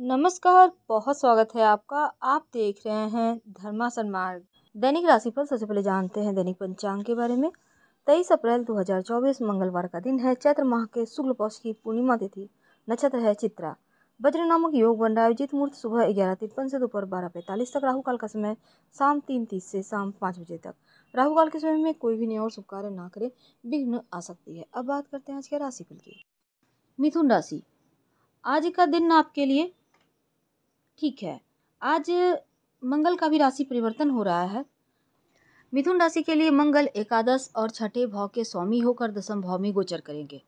नमस्कार बहुत स्वागत है आपका आप देख रहे हैं धर्मा सन्मार्ग दैनिक राशिफल सबसे पहले जानते हैं दैनिक पंचांग के बारे में तेईस अप्रैल 2024 मंगलवार का दिन है चैत्र माह के शुक्ल पक्ष की पूर्णिमा तिथि नक्षत्र है चित्रा वज्र नामक योग बन रहा है आयोजित मुहूर्त सुबह ग्यारह तिरपन से दोपहर बारह पैंतालीस तक राहुकाल का समय शाम तीन तीस से शाम पाँच बजे तक राहुकाल के समय में कोई भी नया और शुभ कार्य ना करे विघ्न आ सकती है अब बात करते हैं आज के राशिफल की मिथुन राशि आज का दिन आपके लिए ठीक है आज मंगल का भी राशि परिवर्तन हो रहा है मिथुन राशि के लिए मंगल एकादश और छठे भाव के स्वामी होकर दसम भाव में गोचर करेंगे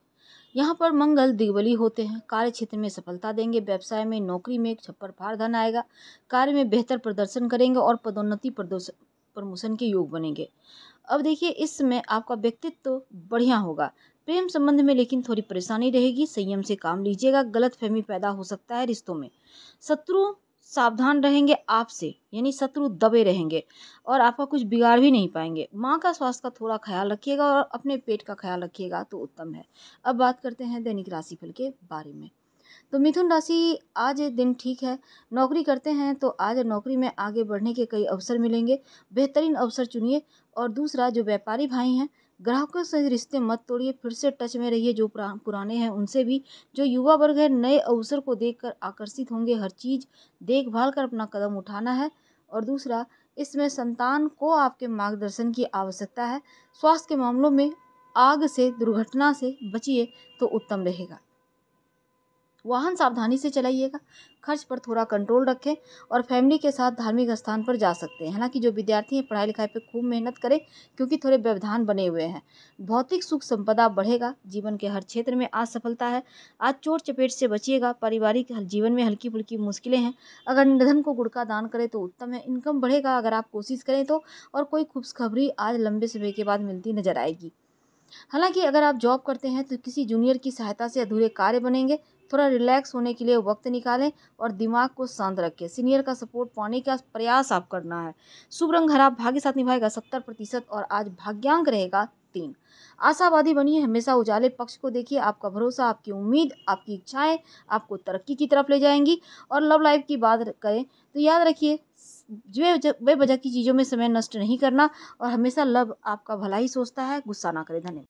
यहाँ पर मंगल दिग्वली होते हैं कार्य क्षेत्र में सफलता देंगे व्यवसाय में नौकरी में छप्पर फार धन आएगा कार्य में बेहतर प्रदर्शन करेंगे और पदोन्नति प्रदर्शन प्रमोशन के योग बनेंगे अब देखिए इस समय आपका व्यक्तित्व बढ़िया होगा प्रेम संबंध में लेकिन थोड़ी परेशानी रहेगी संयम से काम लीजिएगा गलत फहमी पैदा हो सकता है रिश्तों में शत्रु सावधान रहेंगे आपसे यानी शत्रु दबे रहेंगे और आपका कुछ बिगाड़ भी नहीं पाएंगे माँ का स्वास्थ्य का थोड़ा ख्याल रखिएगा और अपने पेट का ख्याल रखिएगा तो उत्तम है अब बात करते हैं दैनिक राशिफल के बारे में तो मिथुन राशि आज दिन ठीक है नौकरी करते हैं तो आज नौकरी में आगे बढ़ने के कई अवसर मिलेंगे बेहतरीन अवसर चुनिए और दूसरा जो व्यापारी भाई हैं ग्राहकों से रिश्ते मत तोड़िए फिर से टच में रहिए जो पुराने हैं उनसे भी जो युवा वर्ग है नए अवसर को देखकर आकर्षित होंगे हर चीज़ देखभाल कर अपना कदम उठाना है और दूसरा इसमें संतान को आपके मार्गदर्शन की आवश्यकता है स्वास्थ्य के मामलों में आग से दुर्घटना से बचिए तो उत्तम रहेगा वाहन सावधानी से चलाइएगा खर्च पर थोड़ा कंट्रोल रखें और फैमिली के साथ धार्मिक स्थान पर जा सकते हैं हालांकि जो विद्यार्थी हैं पढ़ाई लिखाई पर खूब मेहनत करें क्योंकि थोड़े व्यवधान बने हुए हैं भौतिक सुख संपदा बढ़ेगा जीवन के हर क्षेत्र में आज सफलता है आज चोट चपेट से बचिएगा पारिवारिक जीवन में हल्की फुल्की मुश्किलें हैं अगर निधन को गुड़का दान करें तो उत्तम है इनकम बढ़ेगा अगर आप कोशिश करें तो और कोई खुशखबरी आज लंबे समय के बाद मिलती नजर आएगी हालांकि अगर आप जॉब करते हैं तो किसी जूनियर की सहायता से अधूरे कार्य बनेंगे थोड़ा रिलैक्स होने के लिए वक्त निकालें और दिमाग को शांत रखें सीनियर का सपोर्ट पाने का प्रयास आप करना है शुभ रंग हरा भाग्य साथ निभाएगा सत्तर प्रतिशत और आज भाग्यांक रहेगा तीन आशावादी बनिए हमेशा उजाले पक्ष को देखिए आपका भरोसा आपकी उम्मीद आपकी इच्छाएं आपको तरक्की की तरफ ले जाएंगी और लव लाइफ की बात करें तो याद रखिए वजह की चीज़ों में समय नष्ट नहीं करना और हमेशा लव आपका भला ही सोचता है गुस्सा ना करें धन्यवाद